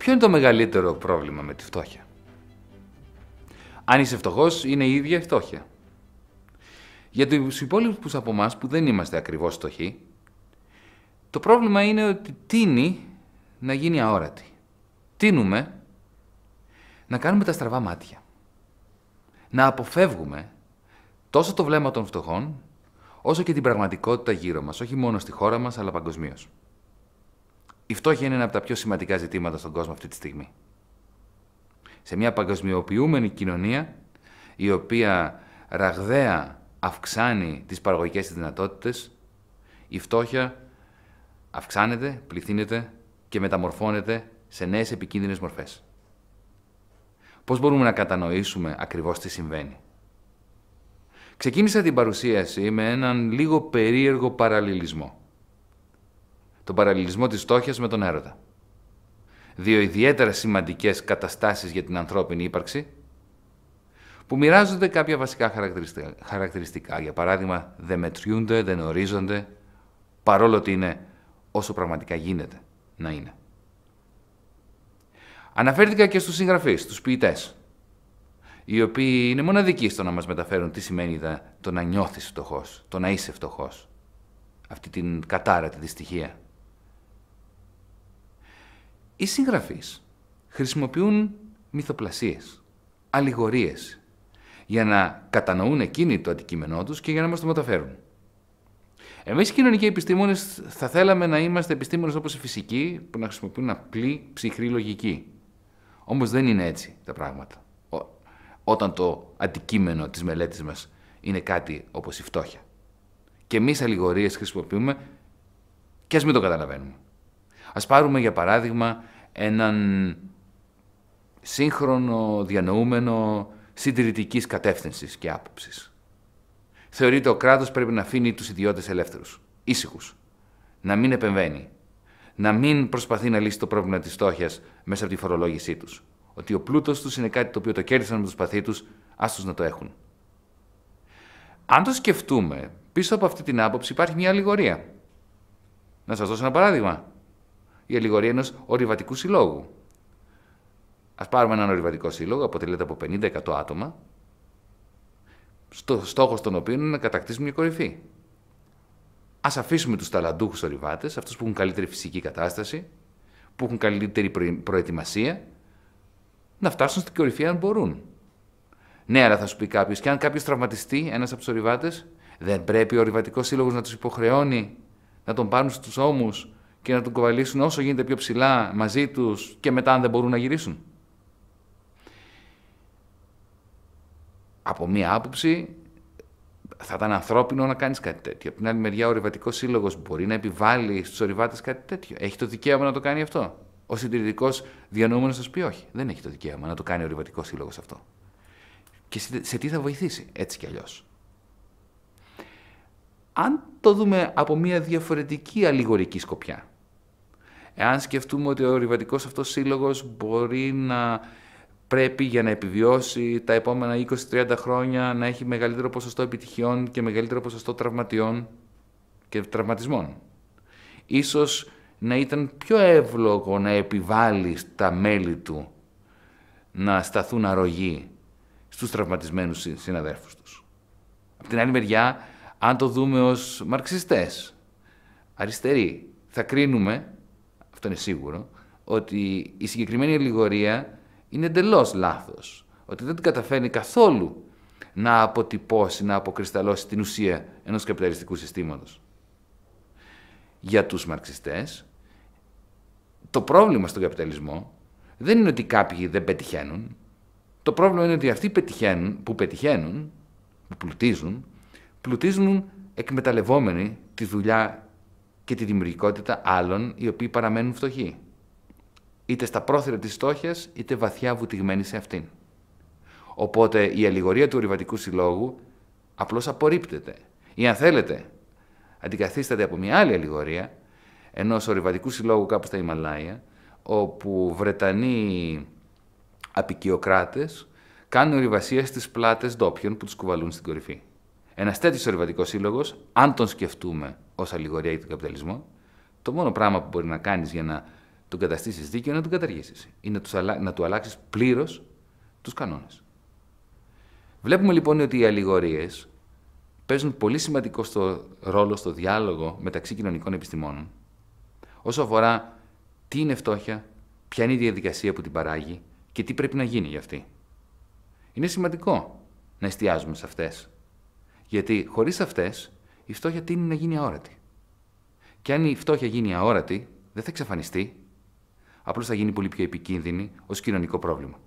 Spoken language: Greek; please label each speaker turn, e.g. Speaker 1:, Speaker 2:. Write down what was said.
Speaker 1: Ποιο είναι το μεγαλύτερο πρόβλημα με τη φτώχεια. Αν είσαι φτωχός, είναι η ίδια η φτώχεια. Για τους υπόλοιπους από εμάς που δεν είμαστε ακριβώς φτωχοί, το πρόβλημα είναι ότι τίνει να γίνει αόρατη. Τίνουμε να κάνουμε τα στραβά μάτια. Να αποφεύγουμε τόσο το βλέμμα των φτωχών, όσο και την πραγματικότητα γύρω μας, όχι μόνο στη χώρα μας, αλλά παγκοσμίως. Η φτώχεια είναι ένα από τα πιο σημαντικά ζητήματα στον κόσμο αυτή τη στιγμή. Σε μια παγκοσμιοποιούμενη κοινωνία, η οποία ραγδαία αυξάνει τις παραγωγικές της δυνατότητες, η φτώχεια αυξάνεται, πληθύνεται και μεταμορφώνεται σε νέες επικίνδυνες μορφές. Πώς μπορούμε να κατανοήσουμε ακριβώς τι συμβαίνει. Ξεκίνησα την παρουσίαση με έναν λίγο περίεργο παραλληλισμό τον παραλληλισμό της στόχιας με τον έρωτα. Δύο ιδιαίτερα σημαντικές καταστάσεις για την ανθρώπινη ύπαρξη, που μοιράζονται κάποια βασικά χαρακτηριστικά. Για παράδειγμα, δεν μετριούνται, δεν ορίζονται, παρόλο ότι είναι όσο πραγματικά γίνεται να είναι. Αναφέρθηκα και στους συγγραφείς, στους ποιητές, οι οποίοι είναι μοναδικοί στο να μας μεταφέρουν τι σημαίνει το να νιώθεις φτωχός, το να είσαι φτωχός, αυτή την κατάρατη δυστυχία. Οι συγγραφείς χρησιμοποιούν μυθοπλασίες, αλληγορίες, για να κατανοούν εκείνοι το αντικείμενό τους και για να μας το μεταφέρουν. Εμείς οι κοινωνικοί επιστήμονες θα θέλαμε να είμαστε επιστήμονες όπως οι φυσικοί που να χρησιμοποιούν απλή ψυχρή λογική. Όμως δεν είναι έτσι τα πράγματα. Ό, όταν το αντικείμενο της μελέτης μας είναι κάτι όπως η φτώχεια. Και εμείς αλληγορίες χρησιμοποιούμε και ας μην το καταλαβαίνουμε. Ας πάρουμε για παράδειγμα έναν σύγχρονο διανοούμενο συντηρητικής κατεύθυνσης και άποψης. ότι ο κράτος πρέπει να αφήνει τους ιδιώτες ελεύθερους, ήσυχους, να μην επεμβαίνει, να μην προσπαθεί να λύσει το πρόβλημα της στόχιας μέσα από τη φορολόγησή τους. Ότι ο πλούτος τους είναι κάτι το οποίο το κέρδισαν με το σπαθί τους, να το έχουν. Αν το σκεφτούμε, πίσω από αυτή την άποψη υπάρχει μια αλληγορία. Να σας δώσω ένα παράδειγμα η αλληγορία ενός ορειβατικού συλλόγου. Ας πάρουμε έναν ορειβατικό σύλλογο, αποτελείται από 50-100 άτομα, στο στόχος των οποίων είναι να κατακτήσουμε μια κορυφή. Ας αφήσουμε τους ταλαντούχους ορειβάτες, αυτούς που έχουν καλύτερη φυσική κατάσταση, που έχουν καλύτερη προετοιμασία, να φτάσουν στην κορυφή αν μπορούν. Ναι, αλλά θα σου πει κάποιος, και αν κάποιος τραυματιστεί, ένας από τους ορειβάτες, δεν πρέπει ο ορειβατικός σύλλογος να τους υποχρεώνει να τον πάρουν στους ώμους και να τον κοβαλήσουν όσο γίνεται πιο ψηλά μαζί τους και μετά αν δεν μπορούν να γυρίσουν. Από μία άποψη θα ήταν ανθρώπινο να κάνεις κάτι τέτοιο. Από την άλλη μεριά ο ορειβατικός σύλλογος μπορεί να επιβάλλει στους ορειβάτες κάτι τέτοιο. Έχει το δικαίωμα να το κάνει αυτό. Ο συντηρητικός διανοούμενος θα σου πει όχι. Δεν έχει το δικαίωμα να το κάνει ο ρηβατικός σύλλογος αυτό. Και σε τι θα βοηθήσει έτσι κι αλλιώς αν το δούμε από μια διαφορετική αλληγορική σκοπιά, εάν σκεφτούμε ότι ο ριβατικός αυτός σύλλογος μπορεί να πρέπει για να επιβιώσει τα επόμενα 20-30 χρόνια να έχει μεγαλύτερο ποσοστό επιτυχιών και μεγαλύτερο ποσοστό τραυματιών και τραυματισμών. Ίσως να ήταν πιο εύλογο να επιβάλλει τα μέλη του να σταθούν αρρωγοί στους τραυματισμένους συναδέρφους τους. Από την άλλη μεριά, αν το δούμε ως μαρξιστές, αριστεροί, θα κρίνουμε, αυτό είναι σίγουρο, ότι η συγκεκριμένη αλληγορία είναι εντελώς λάθος. Ότι δεν την καταφέρνει καθόλου να αποτυπώσει, να αποκρισταλώσει την ουσία ενός καπιταλιστικού συστήματος. Για τους μαρξιστές, το πρόβλημα στον καπιταλισμό δεν είναι ότι κάποιοι δεν πετυχαίνουν. Το πρόβλημα είναι ότι αυτοί πετυχαίνουν, που πετυχαίνουν, που πλουτίζουν, πλουτίζουν εκμεταλλευόμενοι τη δουλειά και τη δημιουργικότητα άλλων οι οποίοι παραμένουν φτωχοί. Είτε στα πρόθυρα της στόχιας, είτε βαθιά βουτυγμένοι σε αυτήν. Οπότε η αλληγορία του ορειβατικού συλλόγου απλώς απορρίπτεται. Ή αν θέλετε, αντικαθίσταται από μια άλλη αλληγορία, ενός ορειβατικού συλλόγου κάπου στα Ιμαλάια, όπου Βρετανοί απικιοκράτες κάνουν ορειβασία στις πλάτες ντόπιων που τους κουβαλούν στην κορυφή. Ένας τέτοιος ορειβατικός σύλλογος, αν τον σκεφτούμε ως αλληγορία για τον καπιταλισμό, το μόνο πράγμα που μπορεί να κάνεις για να τον καταστήσεις δίκαιο είναι να τον καταργήσεις ή να, τους αλλάξεις πλήρως τους κανόνες. Βλέπουμε λοιπόν ότι οι αλληγορίες παίζουν πολύ σημαντικό ρόλο στο διάλογο μεταξύ κοινωνικών επιστημόνων όσο αφορά τι είναι φτώχεια, ποια είναι η διαδικασία που την παράγει και τι πρέπει να γίνει για αυτή. Είναι σημαντικό να εστιάζουμε σε αυτές γιατί χωρίς αυτές η φτώχεια τίνει να γίνει αόρατη. Και αν η φτώχεια γίνει αόρατη, δεν θα εξαφανιστεί. Απλώς θα γίνει πολύ πιο επικίνδυνη ως κοινωνικό πρόβλημα.